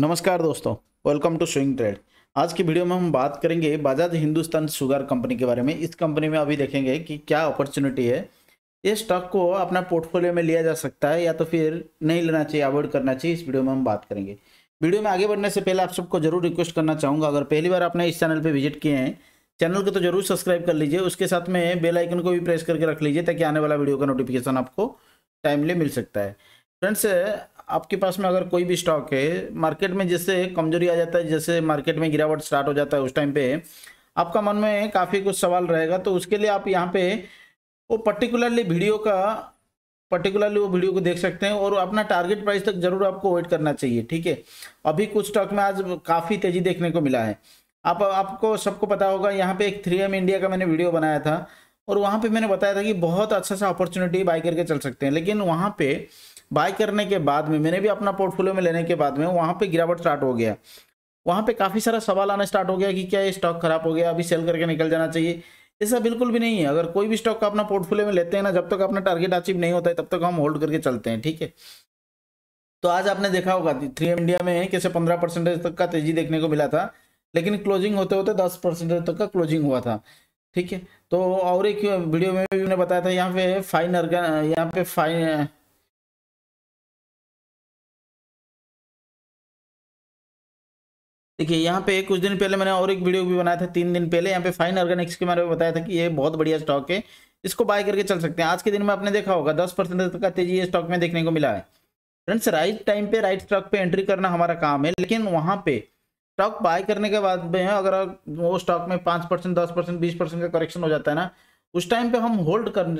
नमस्कार दोस्तों welcome to swing trade आज की वीडियो में हम बात करेंगे बजाज हिंदुस्तान शुगर कंपनी के बारे में इस कंपनी में अभी देखेंगे कि क्या अपॉर्चुनिटी है ये स्टॉक को अपना पोर्टफोलियो में लिया जा सकता है या तो फिर नहीं लेना चाहिए अवॉइड करना चाहिए इस वीडियो में हम बात करेंगे वीडियो में आगे बढ़ने से पहले आप सबको जरूर रिक्वेस्ट करना चाहूँगा अगर पहली बार आपने इस चैनल पर विजिट किए हैं चैनल को तो जरूर सब्सक्राइब कर लीजिए उसके साथ में बेल आइकन को भी प्रेस करके रख लीजिए ताकि आने वाला वीडियो का नोटिफिकेशन आपको टाइमली मिल सकता है फ्रेंड्स आपके पास में अगर कोई भी स्टॉक है मार्केट में जैसे कमजोरी आ जाता है जैसे मार्केट में गिरावट स्टार्ट हो जाता है उस टाइम पे आपका मन में काफ़ी कुछ सवाल रहेगा तो उसके लिए आप यहाँ पे वो पर्टिकुलरली वीडियो का पर्टिकुलरली वो वीडियो को देख सकते हैं और अपना टारगेट प्राइस तक जरूर आपको वेट करना चाहिए ठीक है अभी कुछ स्टॉक में आज काफ़ी तेज़ी देखने को मिला है आप आपको सबको पता होगा यहाँ पे एक थ्री एम इंडिया का मैंने वीडियो बनाया था और वहाँ पे मैंने बताया था कि बहुत अच्छा सा अपॉर्चुनिटी बाई करके चल सकते हैं लेकिन वहाँ पे बाय करने के बाद में मैंने भी अपना पोर्टफोलियो में लेने के बाद में वहाँ पे गिरावट स्टार्ट हो गया वहाँ पे काफ़ी सारा सवाल आना स्टार्ट हो गया कि क्या ये स्टॉक खराब हो गया अभी सेल करके निकल जाना चाहिए ऐसा बिल्कुल भी नहीं है अगर कोई भी स्टॉक का अपना पोर्टफोलियो में लेते हैं ना जब तक अपना टारगेट अचीव नहीं होता है तब तक हम होल्ड करके चलते हैं ठीक है तो आज आपने देखा होगा थ्री इंडिया में कैसे पंद्रह परसेंटेज तक का तेजी देखने को मिला था लेकिन क्लोजिंग होते होते दस परसेंटेज तक का क्लोजिंग हुआ था ठीक है तो और एक वीडियो में भी मैंने बताया था यहाँ पे फाइन अर्गन यहाँ पे फाइन देखिए यहाँ पे कुछ दिन पहले मैंने और एक वीडियो भी बनाया था तीन दिन पहले यहाँ पे फाइन ऑर्गेनिक्स के बारे में बताया था कि ये बहुत बढ़िया स्टॉक है इसको बाय करके चल सकते हैं आज के दिन में आपने देखा होगा दस परसेंट तक का तेजी ये स्टॉक में देखने को मिला है फ्रेंड्स राइट टाइम पे राइट स्टॉक पे एंट्री करना हमारा काम है लेकिन वहाँ पे स्टॉक बाय करने के बाद में अगर वो स्टॉक में पाँच परसेंट दस परसेंट बीस परसेंट का करेक्शन हो जाता है ना उस टाइम पे हम होल्ड कर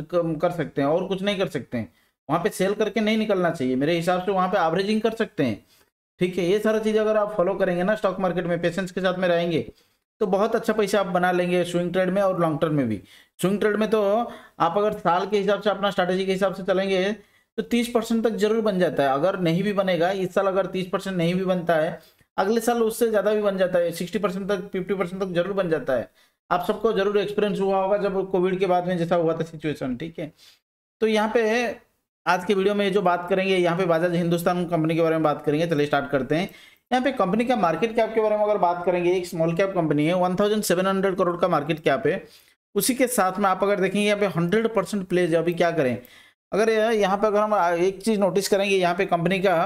कर सकते हैं और कुछ नहीं कर सकते हैं वहाँ पे सेल करके नहीं निकलना चाहिए मेरे हिसाब से वहाँ पे एवरेजिंग कर सकते हैं ठीक है ये सारा चीज़ अगर आप फॉलो करेंगे ना स्टॉक मार्केट में पेशेंस के साथ में रहेंगे तो बहुत अच्छा पैसा आप बना लेंगे स्विंग ट्रेड में और लॉन्ग टर्म में भी स्विंग ट्रेड में तो आप अगर साल के हिसाब से अपना स्ट्रैटेजी के हिसाब से चलेंगे तो तीस परसेंट तक जरूर बन जाता है अगर नहीं भी बनेगा इस साल अगर तीस परसेंट नहीं भी बनता है अगले साल उससे ज़्यादा भी बन जाता है सिक्सटी परसेंट तक फिफ्टी परसेंट तक जरूर बन जाता है आप सबको जरूर एक्सपीरियंस हुआ होगा जब कोविड के बाद में जैसा हुआ था सिचुएशन ठीक है तो यहाँ पे आज के वीडियो में जो बात करेंगे यहाँ पे बाजाज हिंदुस्तान कंपनी के बारे में बात करेंगे चलिए स्टार्ट करते हैं यहाँ पे कंपनी का मार्केट कैप के बारे में अगर बात करेंगे एक स्मॉल कैप कंपनी है one thousand seven hundred crore का मार्केट कैप है उसी के साथ में आप अगर देखेंगे यहाँ पे हंड्रेड परसेंट प्लेज अभी क्या करें अगर यहाँ पे अगर हम एक चीज़ नोटिस करेंगे यहाँ पे कंपनी का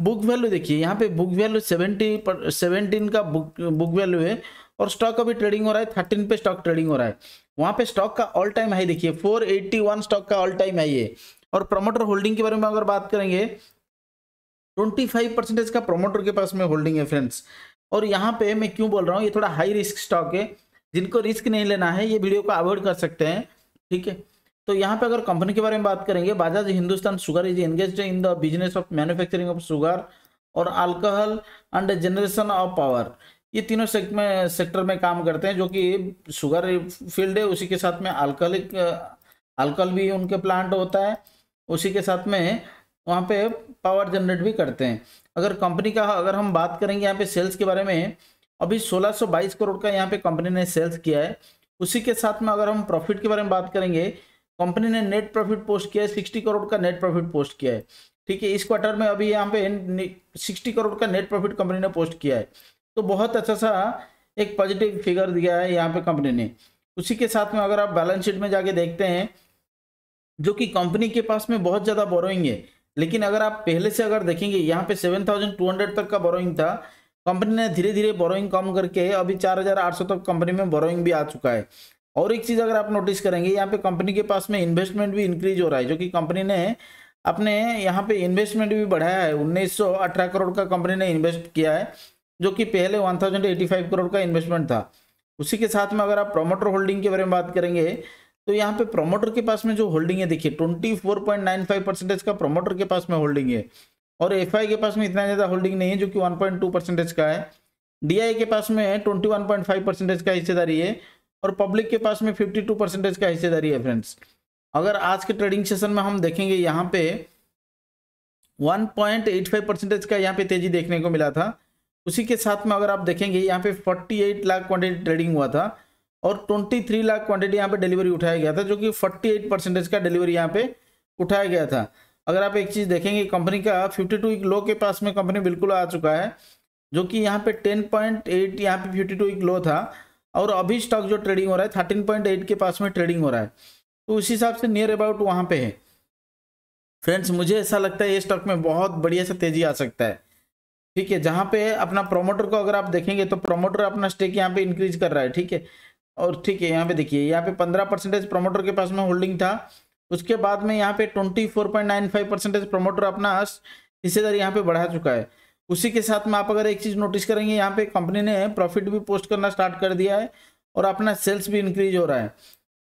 बुक वैल्यू देखिए यहाँ पे बुक वैल्यू सेवेंटी पर सेवेंटीन का बुक बुक वैल्यू है और स्टॉक अभी ट्रेडिंग हो रहा है थर्टीन पे स्टॉक ट्रेडिंग हो रहा है वहाँ पे स्टॉक का ऑल टाइम हाई देखिए वन स्टॉक का ऑल टाइम हाई है और प्रमोटर होल्डिंग के बारे में अगर बात करेंगे ट्वेंटी फाइव परसेंटेज का प्रोमोटर के पास में होल्डिंग है फ्रेंड्स और यहाँ पे मैं क्यों बोल रहा हूँ ये थोड़ा हाई रिस्क स्टॉक है जिनको रिस्क नहीं लेना है ये वीडियो को अवॉइड कर सकते हैं ठीक है तो यहाँ पे अगर कंपनी के बारे में बात करेंगे Bajaj Hindustan sugar is engage in the business of manufacturing of sugar और alcohol and generation of power ये तीनों सेक्ट में सेक्टर में काम करते हैं जो कि शुगर फील्ड है उसी के साथ में अल्कोहलिक अल्कोहल भी उनके प्लांट होता है उसी के साथ में वहाँ पे पावर जनरेट भी करते हैं अगर कंपनी का अगर हम बात करेंगे यहाँ पे सेल्स के बारे में अभी 1622 करोड़ का यहाँ पे कंपनी ने सेल्स किया है उसी के साथ में अगर हम प्रॉफिट के बारे में बात करेंगे कंपनी ने नेट प्रॉफिट पोस्ट किया है सिक्सटी करोड़ का नेट प्रॉफिट पोस्ट किया है ठीक है इस क्वार्टर में अभी यहाँ पे सिक्सटी करोड़ का नेट प्रॉफिट कंपनी ने पोस्ट किया है तो बहुत अच्छा सा एक पॉजिटिव फिगर दिया है यहाँ पे कंपनी ने उसी के साथ में अगर आप बैलेंस शीट में जाके देखते हैं जो कि कंपनी के पास में बहुत ज़्यादा बोरोइंग है लेकिन अगर आप पहले से अगर देखेंगे यहाँ पे 7,200 तक का बोरोइंग था कंपनी ने धीरे धीरे बोरोइंग कम करके अभी 4,800 तक कंपनी में बोरोइंग भी आ चुका है और एक चीज़ अगर आप नोटिस करेंगे यहाँ पे कंपनी के पास में इन्वेस्टमेंट भी इंक्रीज हो रहा है जो कि कंपनी ने अपने यहाँ पे इन्वेस्टमेंट भी बढ़ाया है उन्नीस करोड़ का कंपनी ने इन्वेस्ट किया है जो कि पहले वन करोड़ का इन्वेस्टमेंट था उसी के साथ में अगर आप प्रोमोटर होल्डिंग के बारे में बात करेंगे तो यहाँ पे प्रमोटर के पास में जो होल्डिंग है देखिए 24.95 परसेंटेज का प्रमोटर के पास में होल्डिंग है और एफ के पास में इतना ज़्यादा होल्डिंग नहीं है जो कि 1.2 परसेंटेज का है डी के पास में 21.5 परसेंटेज का हिस्सेदारी है और पब्लिक के पास में 52 परसेंटेज का हिस्सेदारी है फ्रेंड्स अगर आज के ट्रेडिंग सेशन में हम देखेंगे यहाँ पे वन परसेंटेज का यहाँ पे तेजी देखने को मिला था उसी के साथ में अगर आप देखेंगे यहाँ पे फोर्टी लाख क्वान्टिटी ट्रेडिंग हुआ था और 23 लाख क्वांटिटी यहाँ पे डिलीवरी उठाया गया था जो कि 48 परसेंटेज का डिलीवरी यहाँ पे उठाया गया था अगर आप एक चीज़ देखेंगे कंपनी का 52 लो के पास में कंपनी बिल्कुल आ चुका है जो कि यहाँ पे 10.8 पॉइंट एट यहाँ पे फिफ्टी टू लो था और अभी स्टॉक जो ट्रेडिंग हो रहा है थर्टीन के पास में ट्रेडिंग हो रहा है तो उस हिसाब से नियर अबाउट वहाँ पे है फ्रेंड्स मुझे ऐसा लगता है ये स्टॉक में बहुत बढ़िया सा तेजी आ सकता है ठीक है जहाँ पे अपना प्रोमोटर को अगर आप देखेंगे तो प्रोमोटर अपना स्टेक यहाँ पे इंक्रीज कर रहा है ठीक है और ठीक है यहाँ पे देखिए यहाँ पे पंद्रह परसेंटेज प्रमोटर के पास में होल्डिंग था उसके बाद में यहाँ पे twenty four point nine five percentage promoter अपना हिस्सेदार यहाँ पे बढ़ा चुका है उसी के साथ में आप अगर एक चीज़ नोटिस करेंगे यहाँ पे कंपनी ने प्रॉफिट भी पोस्ट करना स्टार्ट कर दिया है और अपना सेल्स भी इंक्रीज हो रहा है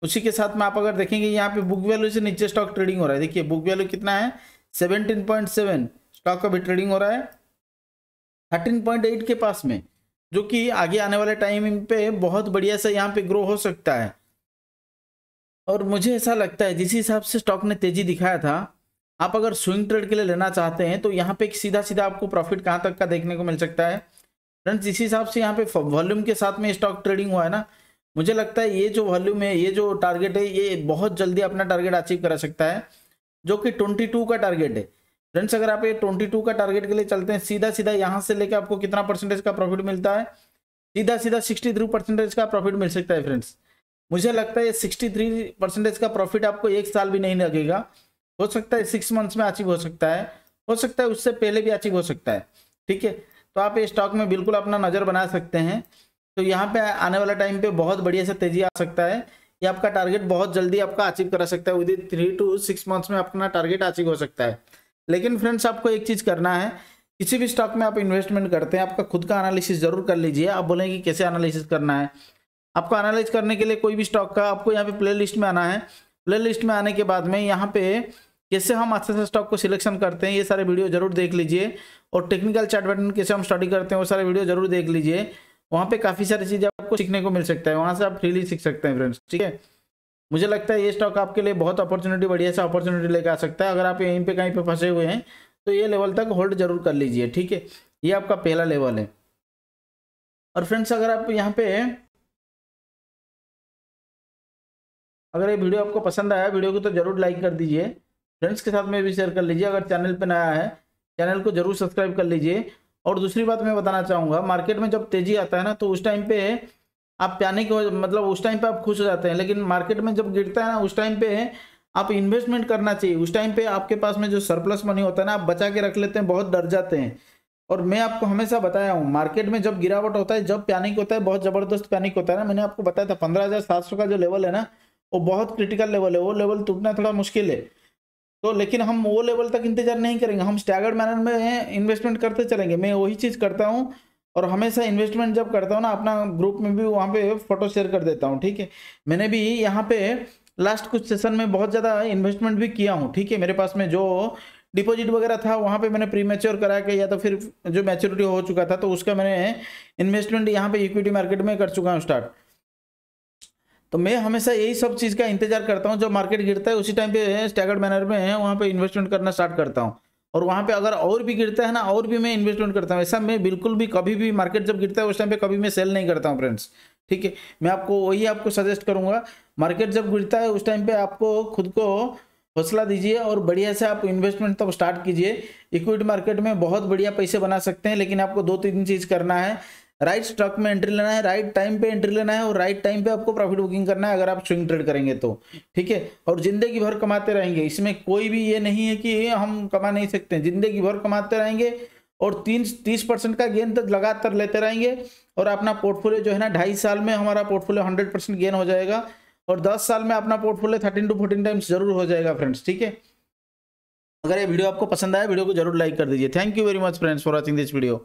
उसी के साथ में आप अगर देखेंगे यहाँ पे बुक वैल्यू से नीचे स्टॉक ट्रेडिंग हो रहा है देखिए बुक वैल्यू कितना है सेवनटीन पॉइंट सेवन स्टॉक का भी ट्रेडिंग हो रहा है थर्टीन पॉइंट एट के पास में जो कि आगे आने वाले टाइम पे बहुत बढ़िया से यहाँ पे ग्रो हो सकता है और मुझे ऐसा लगता है जिस हिसाब से स्टॉक ने तेजी दिखाया था आप अगर स्विंग ट्रेड के लिए लेना चाहते हैं तो यहाँ पे सीधा सीधा आपको प्रॉफिट कहाँ तक का देखने को मिल सकता है फ्रेंड्स जिस हिसाब से यहाँ पे वॉल्यूम के साथ में स्टॉक ट्रेडिंग हुआ है ना मुझे लगता है ये जो वॉल्यूम है ये जो टारगेट है ये बहुत जल्दी अपना टारगेट अचीव करा सकता है जो कि ट्वेंटी का टारगेट है फ्रेंड्स अगर आप ये 22 का टारगेट के लिए चलते हैं सीधा सीधा यहाँ से लेकर आपको कितना परसेंटेज का प्रॉफिट मिलता है सीधा सीधा 63 परसेंटेज का प्रॉफिट मिल सकता है फ्रेंड्स मुझे लगता है थ्री परसेंटेज का प्रॉफिट आपको एक साल भी नहीं लगेगा हो सकता है सिक्स मंथ्स में अचीव हो सकता है हो सकता है उससे पहले भी अचीव हो सकता है ठीक है तो आप ये स्टॉक में बिल्कुल अपना नज़र बना सकते हैं तो यहाँ पे आने वाला टाइम पे बहुत बढ़िया से तेजी आ सकता है ये आपका टारगेट बहुत जल्दी आपका अचीव करा सकता है within three two six months में अपना टारगेट अचीव हो सकता है लेकिन फ्रेंड्स आपको एक चीज़ करना है किसी भी स्टॉक में आप इन्वेस्टमेंट करते हैं आपका खुद का एनालिसिस जरूर कर लीजिए आप बोलेंगे कि कैसे एनालिसिस करना है आपको एनालिस करने के लिए कोई भी स्टॉक का आपको यहाँ पे प्ले लिस्ट में आना है प्ले लिस्ट में आने के बाद में यहाँ पे कैसे हम अच्छे से स्टॉक को सिलेक्शन करते हैं ये सारे वीडियो जरूर देख लीजिए और टेक्निकल चार्ट पैटर्न कैसे हम स्टडी करते हैं वो सारे वीडियो जरूर देख लीजिए वहाँ पर काफ़ी सारी चीज़ें आपको सीखने को मिल सकता है वहाँ से आप फ्रीली सीख सकते हैं फ्रेंड्स ठीक है मुझे लगता है ये स्टॉक आपके लिए बहुत अपॉर्चुनिटी बढ़िया सा अपॉर्चुनिटी लेकर आ सकता है अगर आप यहीं पे कहीं पे फंसे हुए हैं तो ये लेवल तक होल्ड जरूर कर लीजिए ठीक है ये आपका पहला लेवल है और फ्रेंड्स अगर आप यहाँ पे अगर ये वीडियो आपको पसंद आया वीडियो को तो जरूर लाइक कर दीजिए फ्रेंड्स के साथ में भी शेयर कर लीजिए अगर चैनल पर नया है चैनल को जरूर सब्सक्राइब कर लीजिए और दूसरी बात मैं बताना चाहूँगा मार्केट में जब तेजी आता है ना तो उस टाइम पे आप पैनिक के मतलब उस टाइम पे आप खुश हो जाते हैं लेकिन मार्केट में जब गिरता है ना उस टाइम पे है आप इन्वेस्टमेंट करना चाहिए उस टाइम पे आपके पास में जो सरप्लस मनी होता है ना आप बचा के रख लेते हैं बहुत डर जाते हैं और मैं आपको हमेशा बताया हूँ मार्केट में जब गिरावट होता है जब पैनिक होता है बहुत ज़बरदस्त पैनिक होता है ना मैंने आपको बताया था पंद्रह हज़ार सात सौ का जो लेवल है ना वो बहुत क्रिटिकल लेवल है वो लेवल टूटना थोड़ा मुश्किल है तो लेकिन हम वो लेवल तक इंतजार नहीं करेंगे हम स्टैगर्ड मैनर में इन्वेस्टमेंट करते चलेंगे मैं वही चीज़ करता हूँ और हमेशा इन्वेस्टमेंट जब करता हूँ ना अपना ग्रुप में भी वहाँ पे फोटो शेयर कर देता हूँ ठीक है मैंने भी यहाँ पे लास्ट कुछ सेशन में बहुत ज़्यादा इन्वेस्टमेंट भी किया हूँ ठीक है मेरे पास में जो डिपॉजिट वगैरह था वहाँ पे मैंने प्री मेच्योर करा के या तो फिर जो मैच्योरिटी हो चुका था तो उसका मैंने इन्वेस्टमेंट यहाँ पे इक्विटी मार्केट में कर चुका हूँ स्टार्ट तो मैं हमेशा यही सब चीज़ का इंतजार करता हूँ जब मार्केट गिरता है उसी टाइम पे स्टैगर्ड मैनर में वहाँ पे इन्वेस्टमेंट करना स्टार्ट करता हूँ और वहाँ पे अगर और भी गिरता है ना और भी मैं इन्वेस्टमेंट करता हूँ ऐसा मैं बिल्कुल भी कभी भी मार्केट जब गिरता है उस टाइम पे कभी मैं सेल नहीं करता हूँ फ्रेंड्स ठीक है मैं आपको वही आपको सजेस्ट करूँगा मार्केट जब गिरता है उस टाइम पे आपको खुद को हौसला दीजिए और बढ़िया से आप इन्वेस्टमेंट तब स्टार्ट कीजिए इक्विटी मार्केट में बहुत बढ़िया पैसे बना सकते हैं लेकिन आपको दो तीन चीज़ करना है राइट स्टॉक में एंट्री लेना है राइट टाइम पे एंट्री लेना है और राइट टाइम पे आपको प्रॉफिट बुकिंग करना है अगर आप स्विंग ट्रेड करेंगे तो ठीक है और जिंदगी भर कमाते रहेंगे इसमें कोई भी ये नहीं है कि हम कमा नहीं सकते जिंदगी भर कमाते रहेंगे और तीन तीस परसेंट का गेन तो लगातार लेते रहेंगे और अपना पोर्टफोलियो जो है ना ढाई साल में हमारा पोर्टफोलियो हंड्रेड परसेंट गेन हो जाएगा और दस साल में अपना portfolio thirteen to fourteen times जरूर हो जाएगा फ्रेंड्स ठीक है अगर ये वीडियो आपको पसंद आया वीडियो को जरूर लाइक कर दीजिए thank you very much friends for watching this video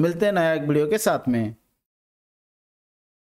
मिलते हैं नया एक वीडियो के साथ में